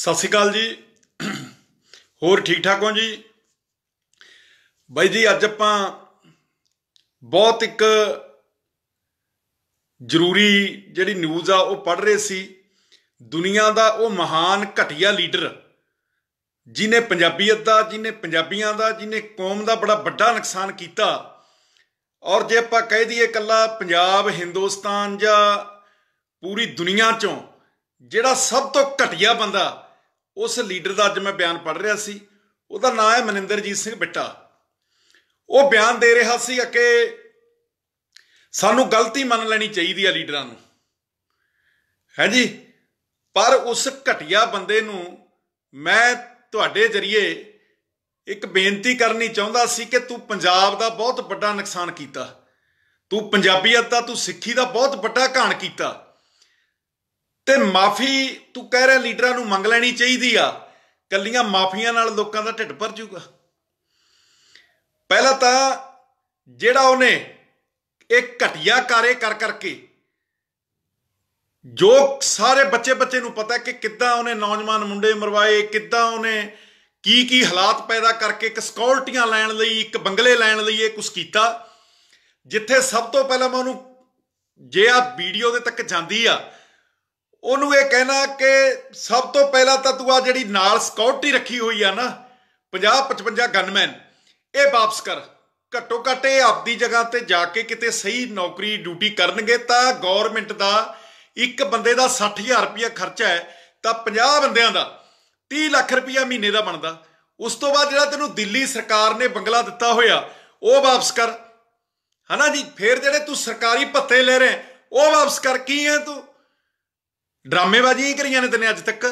ਸਤਿ ਸ਼੍ਰੀ ਅਕਾਲ ਜੀ ਹੋਰ ਠੀਕ ਠਾਕ ਹੋ ਜੀ ਬਾਈ ਜੀ ਅੱਜ ਆਪਾਂ ਬਹੁਤ ਇੱਕ ਜ਼ਰੂਰੀ ਜਿਹੜੀ ਨਿਊਜ਼ ਆ ਉਹ ਪੜ ਰਹੇ ਸੀ ਦੁਨੀਆ ਦਾ ਉਹ ਮਹਾਨ ਘਟਿਆ ਲੀਡਰ ਜਿਨੇ ਪੰਜਾਬੀਅਤ ਦਾ ਜਿਨੇ ਪੰਜਾਬੀਆਂ ਦਾ ਜਿਨੇ ਕੌਮ ਦਾ ਬੜਾ ਵੱਡਾ ਨੁਕਸਾਨ ਕੀਤਾ ਔਰ ਜੇ ਆਪਾਂ ਕਹਿ ਦਈਏ ਕੱਲਾ ਪੰਜਾਬ ਹਿੰਦੁਸਤਾਨ ਜਾਂ ਪੂਰੀ ਦੁਨੀਆ ਚੋਂ ਜਿਹੜਾ ਸਭ ਤੋਂ ਘਟੀਆ ਬੰਦਾ ਉਸ ਲੀਡਰ ਦਾ ਅੱਜ ਮੈਂ ਬਿਆਨ ਪੜ ਰਿਹਾ ਸੀ ਉਹਦਾ ਨਾਮ ਹੈ ਮਨਿੰਦਰਜੀਤ ਸਿੰਘ ਬਿੱਟਾ ਉਹ ਬਿਆਨ ਦੇ ਰਿਹਾ ਸੀ ਕਿ ਸਾਨੂੰ ਗਲਤੀ ਮੰਨ ਲੈਣੀ ਚਾਹੀਦੀ ਹੈ ਲੀਡਰਾਂ ਨੂੰ ਹੈ ਜੀ ਪਰ ਉਸ ਘਟੀਆ ਬੰਦੇ ਨੂੰ ਮੈਂ ਤੁਹਾਡੇ ਜਰੀਏ ਇੱਕ ਬੇਨਤੀ ਕਰਨੀ ਚਾਹੁੰਦਾ ਸੀ ਕਿ ਤੂੰ ਪੰਜਾਬ ਦਾ ਬਹੁਤ ਵੱਡਾ ਨੁਕਸਾਨ ਕੀਤਾ ਤੂੰ ਪੰਜਾਬੀਅਤ ਦਾ ਤੂੰ ਸਿੱਖੀ ਦਾ ਬਹੁਤ ਵੱਡਾ ਘਾਣ ਕੀਤਾ ਤੇ ਮਾਫੀ ਤੂੰ ਕਹਿ ਰਿਹਾ ਲੀਡਰਾਂ ਨੂੰ ਮੰਗ ਲੈਣੀ ਚਾਹੀਦੀ ਆ ਕੱਲੀਆਂ ਮਾਫੀਆਂ ਨਾਲ ਲੋਕਾਂ ਦਾ ਢਿੱਡ ਭਰ ਜੂਗਾ ਪਹਿਲਾਂ ਤਾਂ ਜਿਹੜਾ ਉਹਨੇ ਇੱਕ ਘਟਿਆ ਕਾਰੇ ਕਰ ਕਰਕੇ ਜੋ ਸਾਰੇ ਬੱਚੇ ਬੱਚੇ ਨੂੰ ਪਤਾ ਕਿ ਕਿੱਦਾਂ ਉਹਨੇ ਨੌਜਵਾਨ ਮੁੰਡੇ ਮਰਵਾਏ ਕਿੱਦਾਂ ਉਹਨੇ ਕੀ ਕੀ ਹਾਲਾਤ ਪੈਦਾ ਕਰਕੇ ਇੱਕ ਸਕਿਉਰਟੀਆਂ ਲੈਣ ਲਈ ਇੱਕ ਬੰਗਲੇ ਲੈਣ ਲਈ ਇਹ ਕੁਝ ਕੀਤਾ ਜਿੱਥੇ ਸਭ ਤੋਂ ਪਹਿਲਾਂ ਮੈਂ ਉਹਨੂੰ ਜੇ ਆ ਵੀਡੀਓ ਦੇ ਤੱਕ ਜਾਂਦੀ ਆ ਉਹਨੂੰ ਇਹ ਕਹਿਣਾ ਕਿ ਸਭ ਤੋਂ ਪਹਿਲਾਂ ਤਾਂ ਤੂੰ ਆ ਜਿਹੜੀ ਨਾਲ ਸਕਿਉਰਟੀ ਰੱਖੀ ਹੋਈ ਆ ਨਾ 50 55 ਗਨਮੈਨ ਇਹ ਵਾਪਸ ਕਰ ਘੱਟੋ ਘੱਟ ਇਹ ਆਪਦੀ ਜਗ੍ਹਾ ਤੇ ਜਾ ਕੇ ਕਿਤੇ ਸਹੀ ਨੌਕਰੀ ਡਿਊਟੀ ਕਰਨਗੇ ਤਾਂ ਗਵਰਨਮੈਂਟ ਦਾ ਇੱਕ ਬੰਦੇ ਦਾ 60000 ਰੁਪਇਆ ਖਰਚਾ ਹੈ ਤਾਂ 50 ਬੰਦਿਆਂ ਦਾ 30 ਲੱਖ ਰੁਪਇਆ ਮਹੀਨੇ ਦਾ ਬਣਦਾ ਉਸ ਤੋਂ ਬਾਅਦ ਜਿਹੜਾ ਤੈਨੂੰ ਦਿੱਲੀ ਸਰਕਾਰ ਨੇ ਬੰਗਲਾ ਦਿੱਤਾ ਹੋਇਆ ਉਹ ਵਾਪਸ ਕਰ ਹਨਾ ਜੀ ਫੇਰ ਜਿਹੜੇ ਤੂੰ ਸਰਕਾਰੀ ਭੱਤੇ ਲੈ ਰਹੇ ਉਹ ਵਾਪਸ ਕਰ ਕੀ ਹੈ ਤੂੰ ਡਰਾਮੇਬਾਜ਼ੀ ਹੀ ਕਰੀਆਂ ਨੇ ਤਨੇ ਅੱਜ ਤੱਕ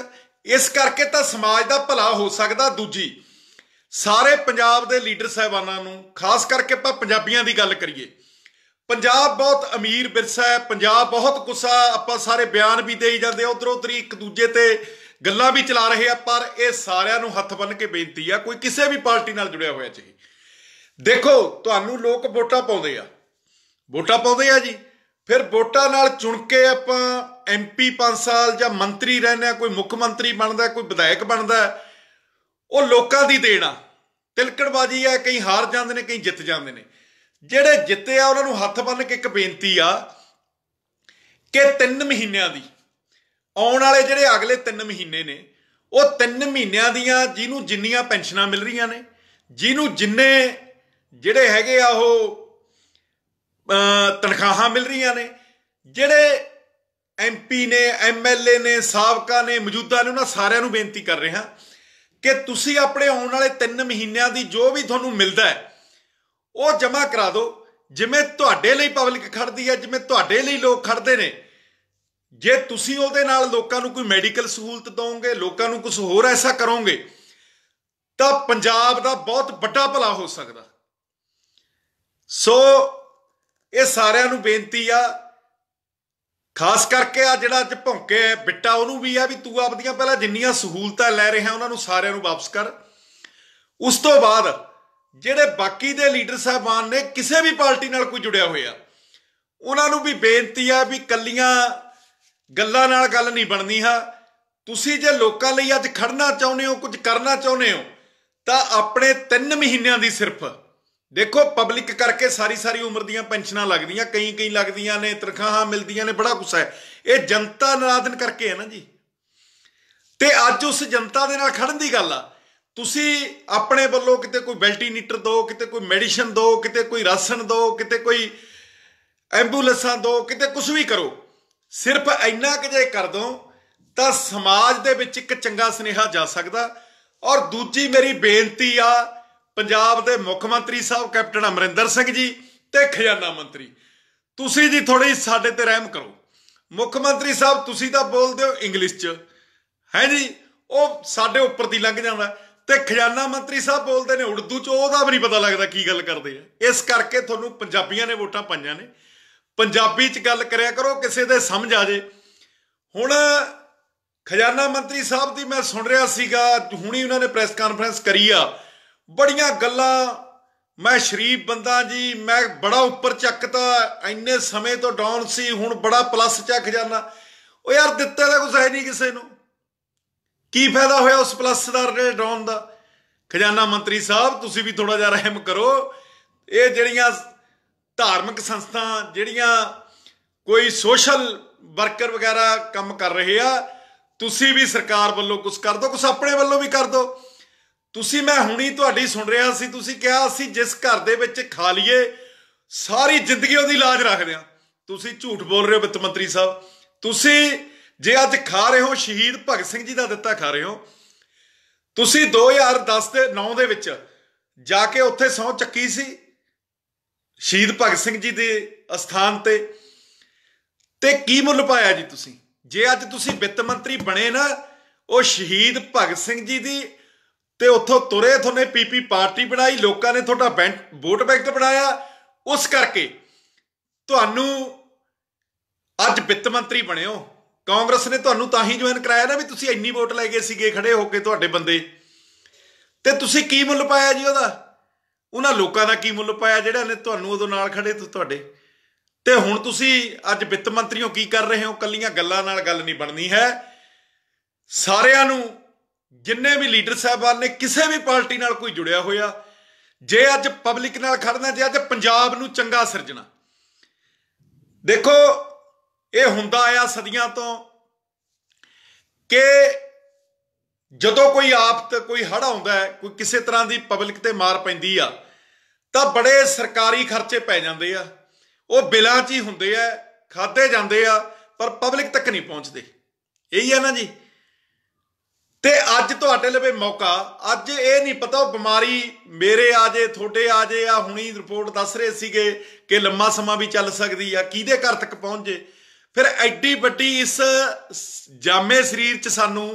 ਇਸ ਕਰਕੇ ਤਾਂ ਸਮਾਜ ਦਾ ਭਲਾ ਹੋ ਸਕਦਾ ਦੂਜੀ ਸਾਰੇ ਪੰਜਾਬ ਦੇ ਲੀਡਰ ਸਹਿਬਾਨਾਂ ਨੂੰ ਖਾਸ ਕਰਕੇ ਆਪਾਂ ਪੰਜਾਬੀਆਂ ਦੀ ਗੱਲ ਕਰੀਏ ਪੰਜਾਬ ਬਹੁਤ ਅਮੀਰ ਵਿਰਸਾ ਹੈ ਪੰਜਾਬ ਬਹੁਤ ਗੁੱਸਾ ਆਪਾਂ ਸਾਰੇ ਬਿਆਨ ਵੀ ਦੇਈ ਜਾਂਦੇ ਆ ਉਧਰੋਂ ਉਧਰੀ ਇੱਕ ਦੂਜੇ ਤੇ ਗੱਲਾਂ ਵੀ ਚਲਾ ਰਹੇ ਆ ਪਰ ਇਹ ਸਾਰਿਆਂ ਨੂੰ ਹੱਥ ਬੰਨ ਕੇ ਬੇਨਤੀ ਆ ਕੋਈ ਕਿਸੇ ਵੀ ਪਾਰਟੀ ਨਾਲ ਜੁੜਿਆ ਹੋਇਆ ਚਾਹੀ ਦੇਖੋ ਤੁਹਾਨੂੰ ਲੋਕ ਵੋਟਾਂ ਪਾਉਂਦੇ ਆ ਵੋਟਾਂ ਪਾਉਂਦੇ ਆ ਜੀ ਫਿਰ ਵੋਟਾਂ ਨਾਲ ਚੁਣ ਕੇ ਆਪਾਂ ਐਮਪੀ 5 ਸਾਲ ਜਾਂ ਮੰਤਰੀ ਰਹਿੰਦਾ ਕੋਈ ਮੁੱਖ ਮੰਤਰੀ ਬਣਦਾ ਕੋਈ ਵਿਧਾਇਕ ਬਣਦਾ ਉਹ ਲੋਕਾਂ ਦੀ ਦੇਣਾ ਤਿਲਕੜਬਾਜੀ ਆ ਕਈ ਹਾਰ ਜਾਂਦੇ ਨੇ ਕਈ ਜਿੱਤ ਜਾਂਦੇ ਨੇ ਜਿਹੜੇ ਜਿੱਤੇ ਆ ਉਹਨਾਂ ਨੂੰ ਹੱਥ ਬੰਨ ਕੇ ਇੱਕ ਬੇਨਤੀ ਆ ਕਿ 3 ਮਹੀਨਿਆਂ ਦੀ ਆਉਣ ਵਾਲੇ ਜਿਹੜੇ ਅਗਲੇ 3 ਮਹੀਨੇ ਨੇ ਉਹ 3 ਮਹੀਨਿਆਂ ਦੀਆਂ ਜਿਹਨੂੰ ਜਿੰਨੀਆਂ ਪੈਨਸ਼ਨਾਂ ਮਿਲ ਰਹੀਆਂ ਨੇ ਜਿਹਨੂੰ ਜਿੰਨੇ ਜਿਹੜੇ ਹੈਗੇ ਆ ਉਹ ਤਨਖਾਹਾਂ ਮਿਲ ਰਹੀਆਂ ਨੇ ਜਿਹੜੇ ਐਮਪੀ ਨੇ ਐਮਐਲਏ ਨੇ ਸਾਬਕਾ ਨੇ ਮੌਜੂਦਾ ਨੇ ਉਹਨਾਂ ਸਾਰਿਆਂ ਨੂੰ ਬੇਨਤੀ ਕਰ ਰਿਹਾ ਕਿ ਤੁਸੀਂ ਆਪਣੇ ਆਉਣ ਵਾਲੇ 3 ਮਹੀਨਿਆਂ ਦੀ ਜੋ ਵੀ ਤੁਹਾਨੂੰ ਮਿਲਦਾ ਹੈ ਉਹ ਜਮ੍ਹਾਂ ਕਰਾ ਦਿਓ ਜਿਵੇਂ ਤੁਹਾਡੇ ਲਈ ਪਬਲਿਕ ਖੜਦੀ ਹੈ ਜਿਵੇਂ ਤੁਹਾਡੇ ਲਈ ਲੋਕ ਖੜਦੇ ਨੇ ਜੇ ਤੁਸੀਂ ਉਹਦੇ ਨਾਲ ਲੋਕਾਂ ਨੂੰ ਕੋਈ ਮੈਡੀਕਲ ਸਹੂਲਤ ਦੋਗੇ ਲੋਕਾਂ ਨੂੰ ਕੁਝ ਹੋਰ ਐਸਾ ਕਰੋਗੇ ਤਾਂ ਪੰਜਾਬ ਦਾ ਬਹੁਤ ਵੱਡਾ ਭਲਾ ਹੋ ਸਕਦਾ ਸੋ ਇਹ ਸਾਰਿਆਂ ਨੂੰ ਬੇਨਤੀ ਆ ਖਾਸ ਕਰਕੇ ਆ ਜਿਹੜਾ ਅੱਜ ਭੌਂਕੇ ਬਿੱਟਾ ਉਹਨੂੰ ਵੀ ਆ ਵੀ ਤੂੰ ਆਪਦੀਆਂ ਪਹਿਲਾਂ ਜਿੰਨੀਆਂ ਸਹੂਲਤਾਂ ਲੈ ਰਿਹਾ ਉਹਨਾਂ ਨੂੰ ਸਾਰਿਆਂ ਨੂੰ ਵਾਪਸ ਕਰ ਉਸ ਤੋਂ ਬਾਅਦ ਜਿਹੜੇ ਬਾਕੀ ਦੇ ਲੀਡਰ ਸਾਹਿਬਾਨ ਨੇ ਕਿਸੇ ਵੀ ਪਾਰਟੀ ਨਾਲ ਕੋਈ ਜੁੜਿਆ ਹੋਇਆ ਉਹਨਾਂ ਨੂੰ ਵੀ ਬੇਨਤੀ ਆ ਵੀ ਕੱਲੀਆਂ ਗੱਲਾਂ ਨਾਲ ਗੱਲ ਨਹੀਂ ਬਣਨੀ ਹਾ ਤੁਸੀਂ ਜੇ ਲੋਕਾਂ ਲਈ ਅੱਜ ਖੜਨਾ ਚਾਹੁੰਦੇ ਹੋ ਕੁਝ ਕਰਨਾ ਚਾਹੁੰਦੇ ਹੋ ਤਾਂ ਆਪਣੇ 3 ਮਹੀਨਿਆਂ ਦੀ ਸਿਰਫ ਦੇਖੋ ਪਬਲਿਕ ਕਰਕੇ ਸਾਰੀ ਸਾਰੀ ਉਮਰ ਦੀਆਂ ਪੈਨਸ਼ਨਾਂ ਲੱਗਦੀਆਂ ਕਈ ਕਈ ਲੱਗਦੀਆਂ ਨੇ ਤਨਖਾਹਾਂ ਮਿਲਦੀਆਂ ਨੇ ਬੜਾ ਗੁੱਸਾ ਹੈ ਇਹ ਜਨਤਾ ਨਰਾਦਨ ਕਰਕੇ ਹੈ ਨਾ ਜੀ ਤੇ ਅੱਜ ਉਸ ਜਨਤਾ ਦੇ ਨਾਲ ਖੜਨ ਦੀ ਗੱਲ ਆ ਤੁਸੀਂ ਆਪਣੇ ਵੱਲੋਂ ਕਿਤੇ ਕੋਈ ਵੈਂਟੀਲੇਟਰ ਦਿਓ ਕਿਤੇ ਕੋਈ ਮੈਡੀਸਨ ਦਿਓ ਕਿਤੇ ਕੋਈ ਰਾਸ਼ਨ ਦਿਓ ਕਿਤੇ ਕੋਈ ਐਂਬੂਲੈਂਸਾਂ ਦਿਓ ਕਿਤੇ ਕੁਝ ਵੀ ਕਰੋ ਸਿਰਫ ਇੰਨਾ ਕਿ ਜੇ ਕਰ ਦੋ ਤਾਂ ਸਮਾਜ ਦੇ ਵਿੱਚ ਇੱਕ ਚੰਗਾ ਸਨੇਹਾ ਜਾ ਸਕਦਾ ਔਰ ਦੂਜੀ ਮੇਰੀ ਬੇਨਤੀ ਆ ਪੰਜਾਬ ਦੇ ਮੁੱਖ ਮੰਤਰੀ ਸਾਹਿਬ ਕੈਪਟਨ ਅਮਰਿੰਦਰ ਸਿੰਘ ਜੀ ਤੇ ਖਜ਼ਾਨਾ ਮੰਤਰੀ ਤੁਸੀਂ ਜੀ ਥੋੜੀ ਸਾਡੇ ਤੇ ਰਹਿਮ ਕਰੋ ਮੁੱਖ ਮੰਤਰੀ ਸਾਹਿਬ ਤੁਸੀਂ ਤਾਂ ਬੋਲਦੇ ਹੋ ਇੰਗਲਿਸ਼ 'ਚ ਹੈ ਜੀ ਉਹ ਸਾਡੇ ਉੱਪਰ ਦੀ ਲੰਘ ਜਾਂਦਾ ਤੇ ਖਜ਼ਾਨਾ ਮੰਤਰੀ ਸਾਹਿਬ ਬੋਲਦੇ ਨੇ ਉਰਦੂ 'ਚ ਉਹਦਾ ਵੀ ਨਹੀਂ ਪਤਾ ਲੱਗਦਾ ਕੀ ਗੱਲ ਕਰਦੇ ਆ ਇਸ ਕਰਕੇ ਤੁਹਾਨੂੰ ਪੰਜਾਬੀਆਂ ਨੇ ਵੋਟਾਂ ਪਾਈਆਂ ਨੇ ਪੰਜਾਬੀ 'ਚ ਗੱਲ ਕਰਿਆ ਕਰੋ ਕਿਸੇ ਦੇ ਸਮਝ ਆ ਜੇ ਹੁਣ ਖਜ਼ਾਨਾ ਮੰਤਰੀ ਸਾਹਿਬ ਦੀ ਮੈਂ ਸੁਣ ਰਿਹਾ ਸੀਗਾ ਹੁਣੀ ਉਹਨਾਂ ਨੇ ਪ੍ਰੈਸ ਕਾਨਫਰੰਸ ਕਰੀ ਆ ਬੜੀਆਂ ਗੱਲਾਂ ਮੈਂ ਸ਼ਰੀਫ ਬੰਦਾ ਜੀ ਮੈਂ ਬੜਾ ਉੱਪਰ ਚੱਕਤਾ ਐਨੇ ਸਮੇਂ ਤੋਂ ਡਾਊਨ ਸੀ ਹੁਣ ਬੜਾ ਪਲੱਸ ਚੱਕ ਜਾਣਾ ਉਹ ਯਾਰ ਦਿੱਤੇ ਦਾ ਕੁਝ ਹੈ ਨਹੀਂ ਕਿਸੇ ਨੂੰ ਕੀ ਫਾਇਦਾ ਹੋਇਆ ਉਸ ਪਲੱਸ ਦਾ ਡਾਊਨ ਦਾ ਖਜ਼ਾਨਾ ਮੰਤਰੀ ਸਾਹਿਬ ਤੁਸੀਂ ਵੀ ਥੋੜਾ ਜਿਹਾ ਰਹਿਮ ਕਰੋ ਇਹ ਜਿਹੜੀਆਂ ਧਾਰਮਿਕ ਸੰਸਥਾ ਜਿਹੜੀਆਂ ਕੋਈ ਸੋਸ਼ਲ ਵਰਕਰ ਵਗੈਰਾ ਕੰਮ ਕਰ ਰਹੇ ਆ ਤੁਸੀਂ ਵੀ ਸਰਕਾਰ ਵੱਲੋਂ ਕੁਝ ਕਰ ਦਿਓ ਕੁਝ ਆਪਣੇ ਵੱਲੋਂ ਵੀ ਕਰ ਦਿਓ ਤੁਸੀਂ ਮੈਂ ਹੁਣੀ ਤੁਹਾਡੀ ਸੁਣ ਰਿਹਾ ਸੀ ਤੁਸੀਂ ਕਿਹਾ ਅਸੀਂ ਜਿਸ ਘਰ ਦੇ ਵਿੱਚ ਖਾ ਲਈਏ ਸਾਰੀ ਜ਼ਿੰਦਗੀ ਉਹਦੀ ਲਾਜ ਰੱਖਦੇ ਆ ਤੁਸੀਂ ਝੂਠ ਬੋਲ ਰਹੇ ਹੋ ਵਿੱਤ ਮੰਤਰੀ ਸਾਹਿਬ ਤੁਸੀਂ ਜੇ ਅੱਜ ਖਾ ਰਹੇ ਹੋ ਸ਼ਹੀਦ ਭਗਤ ਸਿੰਘ ਜੀ ਦਾ ਦਿੱਤਾ ਖਾ ਰਹੇ ਹੋ ਤੁਸੀਂ 2010 ਦੇ 9 ਦੇ ਵਿੱਚ ਜਾ ਕੇ ਉੱਥੇ ਸੌ ਚੱਕੀ ਸੀ ਸ਼ਹੀਦ ਭਗਤ ਸਿੰਘ ਜੀ ਦੇ ਅਸਥਾਨ ਤੇ ਤੇ ਕੀ ਮੁੱਲ ਪਾਇਆ ਜੀ ਤੁਸੀਂ ਜੇ ਅੱਜ ਤੁਸੀਂ ਵਿੱਤ ਮੰਤਰੀ ਬਣੇ ਨਾ ਉਹ ਸ਼ਹੀਦ ਭਗਤ ਸਿੰਘ ਜੀ ਦੀ ਤੇ ਉੱਥੋਂ ਤੁਰੇ ਤੁਹਾਨੇ ਪੀਪੀ ਪਾਰਟੀ ਬਣਾਈ ਲੋਕਾਂ ਨੇ ਤੁਹਾਡਾ ਵੋਟ ਬੈਂਕ ਬਣਾਇਆ ਉਸ ਕਰਕੇ ਤੁਹਾਨੂੰ ਅੱਜ ਵਿੱਤ ਮੰਤਰੀ ਬਣਿਓ ਕਾਂਗਰਸ ਨੇ ਤੁਹਾਨੂੰ ਤਾਂ ਹੀ ਜੁਆਇਨ ਕਰਾਇਆ ਨਾ ਵੀ ਤੁਸੀਂ ਇੰਨੀ ਵੋਟ ਲੈ ਗਏ ਸੀਗੇ ਖੜੇ ਹੋ ਕੇ ਤੁਹਾਡੇ ਬੰਦੇ ਤੇ ਤੁਸੀਂ ਕੀ ਮੁੱਲ ਪਾਇਆ ਜੀ ਉਹਦਾ ਉਹਨਾਂ ਲੋਕਾਂ ਦਾ ਕੀ ਮੁੱਲ ਪਾਇਆ ਜਿਹੜਾ ਨੇ ਤੁਹਾਨੂੰ ਉਦੋਂ ਨਾਲ ਖੜੇ ਤੇ ਤੁਹਾਡੇ ਤੇ ਹੁਣ ਤੁਸੀਂ ਅੱਜ ਵਿੱਤ ਮੰਤਰੀਓ ਕੀ ਕਰ ਰਹੇ ਹੋ ਕੱਲੀਆਂ ਗੱਲਾਂ ਨਾਲ ਗੱਲ ਨਹੀਂ ਬਣਨੀ ਹੈ ਸਾਰਿਆਂ ਨੂੰ ਜਿੰਨੇ ਵੀ ਲੀਡਰ ਸਾਹਿਬਾਨ ਨੇ ਕਿਸੇ ਵੀ ਪਾਰਟੀ ਨਾਲ ਕੋਈ ਜੁੜਿਆ ਹੋਇਆ ਜੇ ਅੱਜ ਪਬਲਿਕ ਨਾਲ ਖੜਨਾ ਜੇ ਅੱਜ ਪੰਜਾਬ ਨੂੰ ਚੰਗਾ ਸਿਰਜਣਾ ਦੇਖੋ ਇਹ ਹੁੰਦਾ ਆਇਆ ਸਦੀਆਂ ਤੋਂ ਕਿ ਜਦੋਂ ਕੋਈ ਆਫਤ ਕੋਈ ਹੜ ਆਉਂਦਾ ਹੈ ਕੋਈ ਕਿਸੇ ਤਰ੍ਹਾਂ ਦੀ ਪਬਲਿਕ ਤੇ ਮਾਰ ਪੈਂਦੀ ਆ ਤਾਂ ਬੜੇ ਸਰਕਾਰੀ ਖਰਚੇ ਪੈ ਜਾਂਦੇ ਆ ਉਹ ਬਿਲਾਂ 'ਚ ਹੀ ਹੁੰਦੇ ਆ ਖਾਦੇ ਜਾਂਦੇ ਆ ਪਰ ਪਬਲਿਕ ਤੱਕ ਨਹੀਂ ਪਹੁੰਚਦੇ ਇਹੀ ਆ ਨਾ ਜੀ ਤੇ ਅੱਜ ਤੁਹਾਡੇ ਲਈ ਮੌਕਾ ਅੱਜ ਇਹ ਨਹੀਂ ਪਤਾ ਉਹ ਬਿਮਾਰੀ ਮੇਰੇ ਆ ਜੇ ਤੁਹਾਡੇ ਆ ਜੇ ਆ ਹੁਣੀ ਰਿਪੋਰਟ ਦੱਸ ਰਹੇ ਸੀਗੇ ਕਿ ਲੰਮਾ ਸਮਾਂ ਵੀ ਚੱਲ ਸਕਦੀ ਆ ਕਿਹਦੇ ਘਰ ਤੱਕ ਪਹੁੰਚ ਜੇ ਫਿਰ ਐਡੀ ਵੱਡੀ ਇਸ ਜਾਮੇ ਸਰੀਰ 'ਚ ਸਾਨੂੰ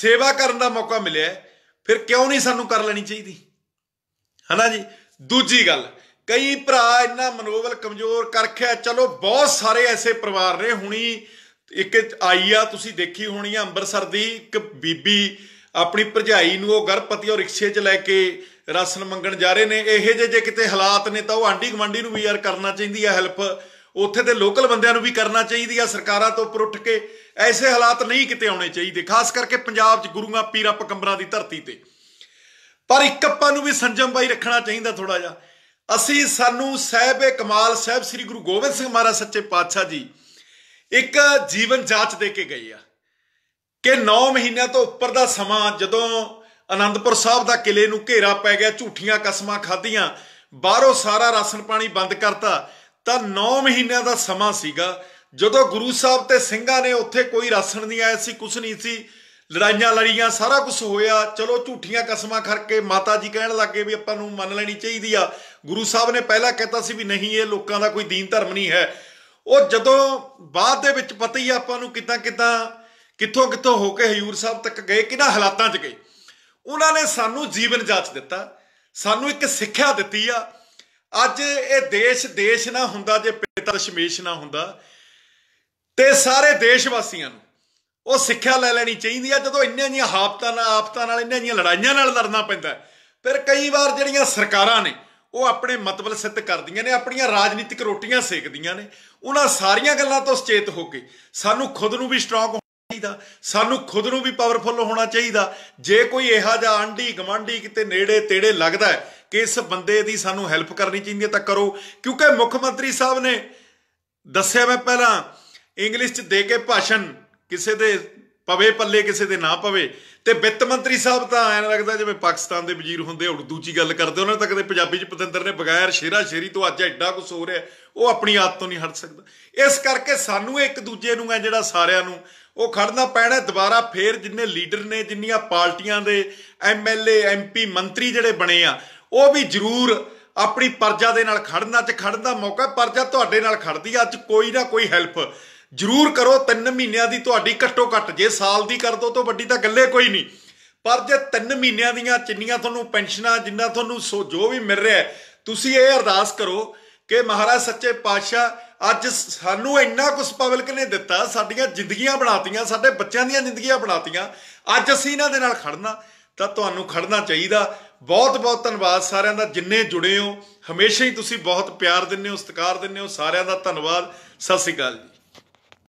ਸੇਵਾ ਕਰਨ ਦਾ ਮੌਕਾ ਮਿਲਿਆ ਫਿਰ ਕਿਉਂ ਨਹੀਂ ਸਾਨੂੰ ਕਰ ਲੈਣੀ ਚਾਹੀਦੀ ਹਨਾ ਜੀ ਦੂਜੀ ਗੱਲ ਕਈ ਭਰਾ ਇੰਨਾ ਮਨੋਬਲ ਕਮਜ਼ੋਰ ਕਰਖਿਆ ਚਲੋ ਬਹੁਤ ਸਾਰੇ ਐਸੇ ਪਰਿਵਾਰ ਨੇ ਹੁਣੀ ਇੱਕ ਆਈ ਆ ਤੁਸੀਂ ਦੇਖੀ ਹੋਣੀ ਆ ਅੰਮ੍ਰਿਤਸਰ ਦੀ ਇੱਕ ਬੀਬੀ ਆਪਣੀ ਭਰਜਾਈ ਨੂੰ ਉਹ ਗਰਭਪਤੀ ਉਹ ਰਿਕਸ਼ੇ 'ਚ ਲੈ ਕੇ ਰਾਸ਼ਨ ਮੰਗਣ ਜਾ ਰਹੇ ਨੇ ਇਹੋ ਜੇ ਜੇ ਕਿਤੇ ਹਾਲਾਤ ਨੇ ਤਾਂ ਉਹ ਆਂਢੀ ਗਵਾਂਢੀ ਨੂੰ ਵੀ ਯਾਰ ਕਰਨਾ ਚਾਹੀਦੀ ਆ ਹੈਲਪ ਉੱਥੇ ਦੇ ਲੋਕਲ ਬੰਦਿਆਂ ਨੂੰ ਵੀ ਕਰਨਾ ਚਾਹੀਦੀ ਆ ਸਰਕਾਰਾਂ ਤੋਂ ਉੱਪਰ ਉੱਠ ਕੇ ਐਸੇ ਹਾਲਾਤ ਨਹੀਂ ਕਿਤੇ ਆਉਣੇ ਚਾਹੀਦੇ ਖਾਸ ਕਰਕੇ ਪੰਜਾਬ 'ਚ ਗੁਰੂਆਂ ਪੀਰਾਂ ਪਕੰਬਰਾਂ ਦੀ ਧਰਤੀ ਤੇ ਪਰ ਇੱਕ ਆਪਾਂ ਨੂੰ ਵੀ ਸੰਜਮ ਬਾਈ ਰੱਖਣਾ ਚਾਹੀਦਾ ਥੋੜਾ ਜਿਹਾ ਅਸੀਂ ਸਾਨੂੰ ਸਹਿਬੇ ਕਮਾਲ ਸਾਹਿਬ ਸ੍ਰੀ ਗੁਰੂ ਗੋਬਿੰਦ ਸਿੰਘ ਮਹਾਰਾਜ ਸੱਚੇ ਪਾਤਸ਼ਾਹ ਜੀ ਇੱਕ ਜੀਵਨ ਜਾਂਚ ਦੇ ਕੇ ਗਈ ਆ ਕਿ 9 ਮਹੀਨਿਆਂ ਤੋਂ ਉੱਪਰ ਦਾ ਸਮਾਂ ਜਦੋਂ ਅਨੰਦਪੁਰ ਸਾਹਿਬ ਦਾ ਕਿਲੇ ਨੂੰ ਘੇਰਾ ਪੈ ਗਿਆ ਝੂਠੀਆਂ ਕਸਮਾਂ ਖਾਧੀਆਂ ਬਾਹਰੋਂ ਸਾਰਾ ਰਾਸ਼ਨ ਪਾਣੀ ਬੰਦ ਕਰਤਾ ਤਾਂ 9 ਮਹੀਨਿਆਂ ਦਾ ਸਮਾਂ ਸੀਗਾ ਜਦੋਂ ਗੁਰੂ ਸਾਹਿਬ ਤੇ ਸਿੰਘਾਂ ਨੇ ਉੱਥੇ ਕੋਈ ਰਾਸ਼ਨ ਨਹੀਂ ਆਇਆ ਸੀ ਕੁਝ ਨਹੀਂ ਸੀ ਲੜਾਈਆਂ ਲੜੀਆਂ ਸਾਰਾ ਕੁਝ ਹੋਇਆ ਚਲੋ ਝੂਠੀਆਂ ਕਸਮਾਂ ਕਰਕੇ ਮਾਤਾ ਜੀ ਕਹਿਣ ਲੱਗੇ ਵੀ ਆਪਾਂ ਨੂੰ ਮੰਨ ਲੈਣੀ ਚਾਹੀਦੀ ਆ ਗੁਰੂ ਸਾਹਿਬ ਨੇ ਪਹਿਲਾਂ ਕਹਿਤਾ ਸੀ ਵੀ ਨਹੀਂ ਇਹ ਲੋਕਾਂ ਦਾ ਕੋਈ ਦੀਨ ਧਰਮ ਨਹੀਂ ਹੈ ਉਹ ਜਦੋਂ ਬਾਅਦ ਦੇ ਵਿੱਚ ਪਤਾ ਹੀ ਆਪਾਂ ਨੂੰ ਕਿਦਾਂ ਕਿਦਾਂ ਕਿੱਥੋਂ ਕਿੱਥੋਂ ਹੋ ਕੇ ਹਜੂਰ ਸਾਹਿਬ ਤੱਕ ਗਏ ਕਿਹਨਾਂ ਹਾਲਾਤਾਂ 'ਚ ਗਏ ਉਹਨਾਂ ਨੇ ਸਾਨੂੰ ਜੀਵਨ ਜਾਚ ਦਿੱਤਾ ਸਾਨੂੰ ਇੱਕ ਸਿੱਖਿਆ ਦਿੱਤੀ ਆ ਅੱਜ ਇਹ ਦੇਸ਼ ਦੇਸ਼ ਨਾ ਹੁੰਦਾ ਜੇ ਪਿਤਾ ਦਸ਼ਮੇਸ਼ ਨਾ ਹੁੰਦਾ ਤੇ ਸਾਰੇ ਦੇਸ਼ ਵਾਸੀਆਂ ਨੂੰ ਉਹ ਸਿੱਖਿਆ ਲੈ ਲੈਣੀ ਚਾਹੀਦੀ ਆ ਜਦੋਂ ਇੰਨੀਆਂ ਜੀਆਂ ਹਾਪਤਾਂ ਨਾਲ ਆਫਤਾਂ ਨਾਲ ਇੰਨੀਆਂ ਜੀਆਂ ਲੜਾਈਆਂ ਨਾਲ ਲੜਨਾ ਪੈਂਦਾ ਫਿਰ ਕਈ ਵਾਰ ਜਿਹੜੀਆਂ ਸਰਕਾਰਾਂ ਨੇ ਉਹ ਆਪਣੇ ਮਤਵਲ ਸਿੱਧ ਕਰਦੀਆਂ ਨੇ ਆਪਣੀਆਂ ਰਾਜਨੀਤਿਕ ਰੋਟੀਆਂ ਸੇਕਦੀਆਂ ਨੇ ਉਹਨਾਂ ਸਾਰੀਆਂ ਗੱਲਾਂ ਤੋਂ ਸੁਚੇਤ ਹੋ ਕੇ ਸਾਨੂੰ ਖੁਦ ਨੂੰ ਵੀ ਸਟਰੋਂਗ ਹੋਣਾ ਚਾਹੀਦਾ ਸਾਨੂੰ ਖੁਦ ਨੂੰ ਵੀ ਪਾਵਰਫੁੱਲ ਹੋਣਾ ਚਾਹੀਦਾ ਜੇ ਕੋਈ ਇਹੋ ਜਿਹਾ ਆਂਢੀ ਗਵਾਂਢੀ ਕਿਤੇ ਨੇੜੇ ਤੇੜੇ ਲੱਗਦਾ ਹੈ ਕਿ ਇਸ ਬੰਦੇ ਦੀ ਸਾਨੂੰ ਹੈਲਪ ਕਰਨੀ ਚਾਹੀਦੀ ਹੈ ਤਾਂ ਕਰੋ ਕਿਉਂਕਿ ਮੁੱਖ ਮੰਤਰੀ ਸਾਹਿਬ ਨੇ ਦੱਸਿਆ ਮੈਂ ਪਹਿਲਾਂ ਇੰਗਲਿਸ਼ 'ਚ ਦੇ ਕੇ ਭਾਸ਼ਣ ਕਿਸੇ ਦੇ ਪਵੇ ਪੱਲੇ ਕਿਸੇ ਦੇ ਨਾ ਪਵੇ ਤੇ ਵਿੱਤ ਮੰਤਰੀ ਸਾਹਿਬ ਤਾਂ ਐਨ ਲੱਗਦਾ ਜਿਵੇਂ ਪਾਕਿਸਤਾਨ ਦੇ ਵਜ਼ੀਰ ਹੁੰਦੇ ਉਰਦੂ ਦੂਜੀ ਗੱਲ ਕਰਦੇ ਉਹਨਾਂ ਤਾਂ ਕਦੇ ਪੰਜਾਬੀ ਚ ਪਤੰਦਰ ਨੇ ਬਗੈਰ ਸ਼ੇਰਾ ਸ਼ੇਰੀ ਤੋਂ ਅੱਜ ਐਡਾ ਕੁਝ ਹੋ ਰਿਹਾ ਉਹ ਆਪਣੀ ਆਦਤ ਤੋਂ ਨਹੀਂ ਹਟ ਸਕਦਾ ਇਸ ਕਰਕੇ ਸਾਨੂੰ ਇੱਕ ਦੂਜੇ ਨੂੰ ਐ ਜਿਹੜਾ ਸਾਰਿਆਂ ਨੂੰ ਉਹ ਖੜਨਾ ਪੈਣਾ ਦੁਬਾਰਾ ਫੇਰ ਜਿੰਨੇ ਲੀਡਰ ਨੇ ਜਿੰਨੀਆਂ ਪਾਰਟੀਆਂ ਦੇ ਐਮਐਲਏ ਐਮਪੀ ਮੰਤਰੀ ਜਿਹੜੇ ਬਣੇ ਆ ਉਹ ਵੀ ਜ਼ਰੂਰ ਆਪਣੀ ਪਰਜਾ ਦੇ ਨਾਲ ਖੜਨਾ ਤੇ ਖੜਨ ਦਾ ਮੌਕਾ ਪਰਜਾ ਤੁਹਾਡੇ ਨਾਲ ਖੜਦੀ ਆ ਅੱਜ ਕੋਈ ਨਾ ਕੋਈ ਹੈਲਪ ਜ਼ਰੂਰ ਕਰੋ 3 ਮਹੀਨਿਆਂ ਦੀ ਤੁਹਾਡੀ ਘੱਟੋ ਘੱਟ ਜੇ ਸਾਲ ਦੀ ਕਰ ਦੋ ਤਾਂ ਵੱਡੀ ਤਾਂ ਗੱਲੇ ਕੋਈ ਨਹੀਂ ਪਰ ਜੇ 3 ਮਹੀਨਿਆਂ ਦੀਆਂ ਚਿੰਨੀਆਂ ਤੁਹਾਨੂੰ ਪੈਨਸ਼ਨਾਂ ਜਿੰਨਾ ਤੁਹਾਨੂੰ ਜੋ ਵੀ ਮਿਲ ਰਿਹਾ ਤੁਸੀਂ ਇਹ ਅਰਦਾਸ ਕਰੋ ਕਿ ਮਹਾਰਾਜ ਸੱਚੇ ਪਾਤਸ਼ਾਹ ਅੱਜ ਸਾਨੂੰ ਇੰਨਾ ਕੁਝ ਪਬਲਿਕ ਨੇ ਦਿੱਤਾ ਸਾਡੀਆਂ ਜ਼ਿੰਦਗੀਆਂ ਬਣਾਤੀਆਂ ਸਾਡੇ ਬੱਚਿਆਂ ਦੀਆਂ ਜ਼ਿੰਦਗੀਆਂ ਬਣਾਤੀਆਂ ਅੱਜ ਅਸੀਂ ਇਹਨਾਂ ਦੇ ਨਾਲ ਖੜਨਾ ਤਾਂ ਤੁਹਾਨੂੰ ਖੜਨਾ ਚਾਹੀਦਾ ਬਹੁਤ ਬਹੁਤ ਧੰਨਵਾਦ ਸਾਰਿਆਂ ਦਾ ਜਿੰਨੇ ਜੁੜੇ ਹੋ ਹਮੇਸ਼ਾ ਹੀ ਤੁਸੀਂ ਬਹੁਤ ਪਿਆਰ ਦਿੰਦੇ ਹੋ ਸਤਿਕਾਰ ਦਿੰਦੇ ਹੋ ਸਾਰਿਆਂ ਦਾ ਧੰਨਵਾਦ ਸਤਿ ਸ੍ਰੀ ਅਕਾਲ ਜੀ